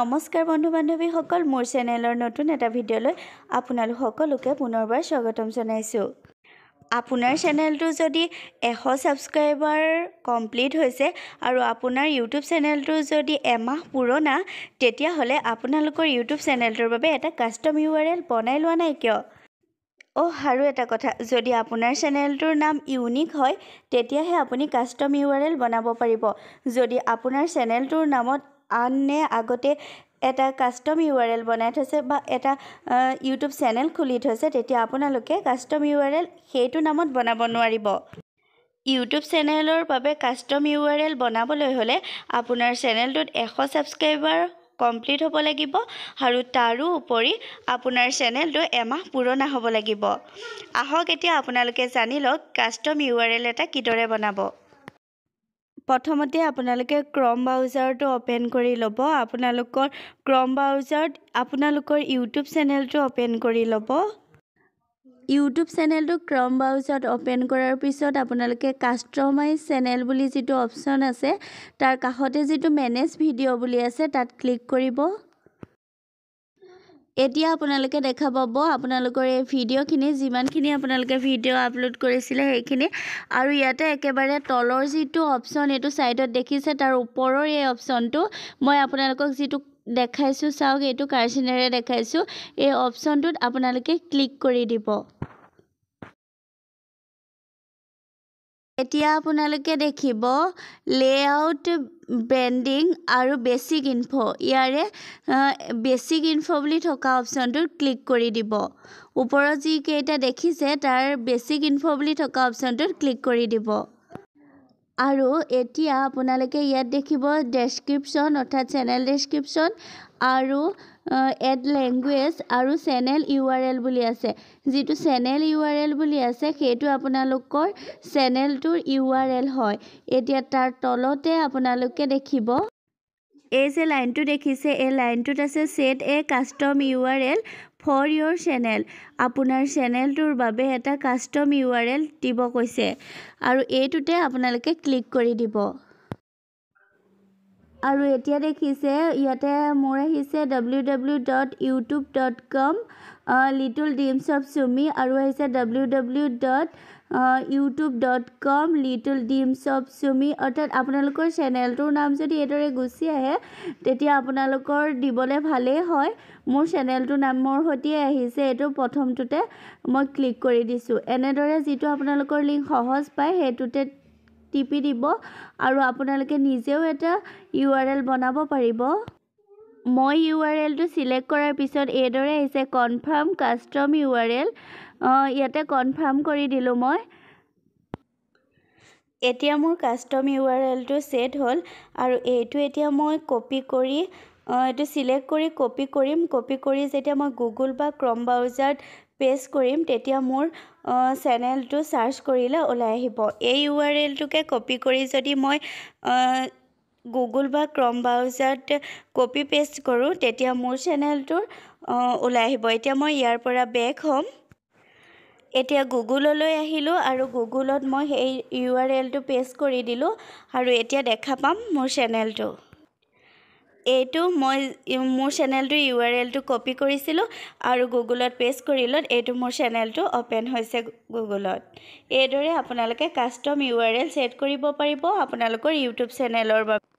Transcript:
নমস্কাৰ বন্ধু বান্ধৱীসকল মোৰ চেনেলৰ নতুন এটা ভিডিঅ'লৈ আপোনালোক সকলোকে পুনৰবাৰ স্বাগতম জনাইছোঁ আপোনাৰ চেনেলটো যদি এশ ছাবস্ক্ৰাইবাৰ কমপ্লিট হৈছে আৰু আপোনাৰ ইউটিউব চেনেলটো যদি এমাহ পুৰণা তেতিয়াহ'লে আপোনালোকৰ ইউটিউব চেনেলটোৰ বাবে এটা কাষ্টম ইউ আৰ এল বনাই লোৱা নাই কিয় অ' আৰু এটা কথা যদি আপোনাৰ চেনেলটোৰ নাম ইউনিক হয় তেতিয়াহে আপুনি কাষ্টম ইউ আৰ এল বনাব পাৰিব যদি আপোনাৰ চেনেলটোৰ নামত আনে আগতে এটা কাষ্টম ইউ আৰ এল বনাই থৈছে বা এটা ইউটিউব চেনেল খুলি থৈছে তেতিয়া আপোনালোকে কাষ্টম ইউ আৰ এল সেইটো নামত বনাব নোৱাৰিব ইউটিউব চেনেলৰ বাবে কাষ্টম ইউ আৰ এল বনাবলৈ হ'লে আপোনাৰ চেনেলটোত এশ ছাবস্ক্ৰাইবাৰ কমপ্লিট হ'ব লাগিব আৰু তাৰো উপৰি আপোনাৰ চেনেলটো এমাহ পুৰণা হ'ব লাগিব আহক এতিয়া আপোনালোকে জানি লওক কাষ্টম ইউ আৰ এল এটা কিদৰে বনাব প্ৰথমতে আপোনালোকে ক্ৰম ব্ৰাউজাৰটো অ'পেন কৰি ল'ব আপোনালোকৰ ক্ৰম ব্ৰাউজাৰত আপোনালোকৰ ইউটিউব চেনেলটো অ'পেন কৰি ল'ব ইউটিউব চেনেলটো ক্ৰম ব্ৰাউজাৰত অ'পেন কৰাৰ পিছত আপোনালোকে কাষ্টমাইজ চেনেল বুলি যিটো অপশ্যন আছে তাৰ কাষতে যিটো মেনেজ ভিডিঅ' বুলি আছে তাত ক্লিক কৰিব এতিয়া আপোনালোকে দেখা পাব আপোনালোকৰ এই ভিডিঅ'খিনি যিমানখিনি আপোনালোকে ভিডিঅ' আপলোড কৰিছিলে সেইখিনি আৰু ইয়াতে একেবাৰে তলৰ যিটো অপশ্যন এইটো ছাইডত দেখিছে তাৰ ওপৰৰ এই অপশ্যনটো মই আপোনালোকক যিটো দেখাইছোঁ চাওক এইটো কাৰ্চিনেৰে দেখাইছোঁ এই অপশ্যনটোত আপোনালোকে ক্লিক কৰি দিব এতিয়া আপোনালোকে দেখিব লেআউট ব্ৰেণ্ডিং আৰু বেচিক ইনফ' ইয়াৰে বেচিক ইনফ' বুলি থকা অপশ্যনটোত ক্লিক কৰি দিব ওপৰত যিকেইটা দেখিছে তাৰ বেচিক ইনফ' বুলি থকা অপশ্যনটোত ক্লিক কৰি দিব আৰু এতিয়া আপোনালোকে ইয়াত দেখিব ডেছক্ৰিপশ্যন অৰ্থাৎ চেনেল ডেছক্ৰিপশ্যন আৰু এড লেংগুৱেজ আৰু চেনেল ইউ আৰ এল বুলি আছে যিটো চেনেল ইউ আৰ এল বুলি আছে সেইটো আপোনালোকৰ চেনেলটোৰ ইউ আৰ এল হয় এতিয়া তাৰ তলতে আপোনালোকে দেখিব এই যে লাইনটো দেখিছে এই লাইনটোত আছে set a custom U R L for your channel আপোনাৰ চেনেলটোৰ বাবে এটা কাষ্টম ইউ আৰ এল দিব কৈছে আৰু এইটোতে আপোনালোকে ক্লিক কৰি দিব আৰু এতিয়া দেখিছে ইয়াতে মোৰ আহিছে W W dot YouTube dot com little dims of Chumi আৰু আহিছে W W dot YouTube dot com little dims of Chumi অৰ্থাৎ আপোনালোকৰ চেনেলটোৰ নাম যদি এইদৰে গুচি আহে তেতিয়া আপোনালোকৰ দিবলৈ ভালেই হয় মোৰ চেনেলটোৰ নামৰ সৈতে আহিছে এইটো প্ৰথমটোতে মই ক্লিক কৰি দিছোঁ এনেদৰে যিটো আপোনালোকৰ লিংক সহজ পায় সেইটোতে টিপি দিব আৰু আপোনালোকে নিজেও এটা ইউ আৰ এল বনাব পাৰিব মই ইউ আৰ এলটো চিলেক্ট কৰাৰ পিছত এইদৰে আহিছে confirm custom U R L ইয়াতে কনফাৰ্ম কৰি দিলোঁ মই এতিয়া মোৰ কাষ্টম ইউ আৰ এলটো ছেট হ'ল আৰু এইটো এতিয়া মই কপি কৰি এইটো চিলেক্ট কৰি কপি কৰিম কপি কৰি যেতিয়া মই গুগল বা ক্ৰম ব্ৰাউজাৰত পেষ্ট কৰিম তেতিয়া মোৰ চেনেলটো চাৰ্চ কৰিলে ওলাই আহিব এই ইউ আৰ এলটোকে কপি কৰি যদি মই গুগল বা ক্ৰম ব্ৰাউজাৰত কপি পেষ্ট কৰোঁ তেতিয়া মোৰ চেনেলটো ওলাই আহিব এতিয়া মই ইয়াৰ পৰা বেক হ'ম এতিয়া গুগললৈ আহিলোঁ আৰু গুগলত মই সেই ইউ আৰ এলটো পেষ্ট কৰি দিলোঁ আৰু এতিয়া দেখা পাম মোৰ চেনেলটো এইটো মই মোৰ চেনেলটো ইউ আৰ এলটো কপি কৰিছিলোঁ আৰু গুগলত পেষ্ট কৰিলত এইটো মোৰ চেনেলটো অ'পেন হৈছে গুগলত এইদৰে আপোনালোকে custom U R L set কৰিব পাৰিব আপোনালোকৰ ইউটিউব চেনেলৰ বাবে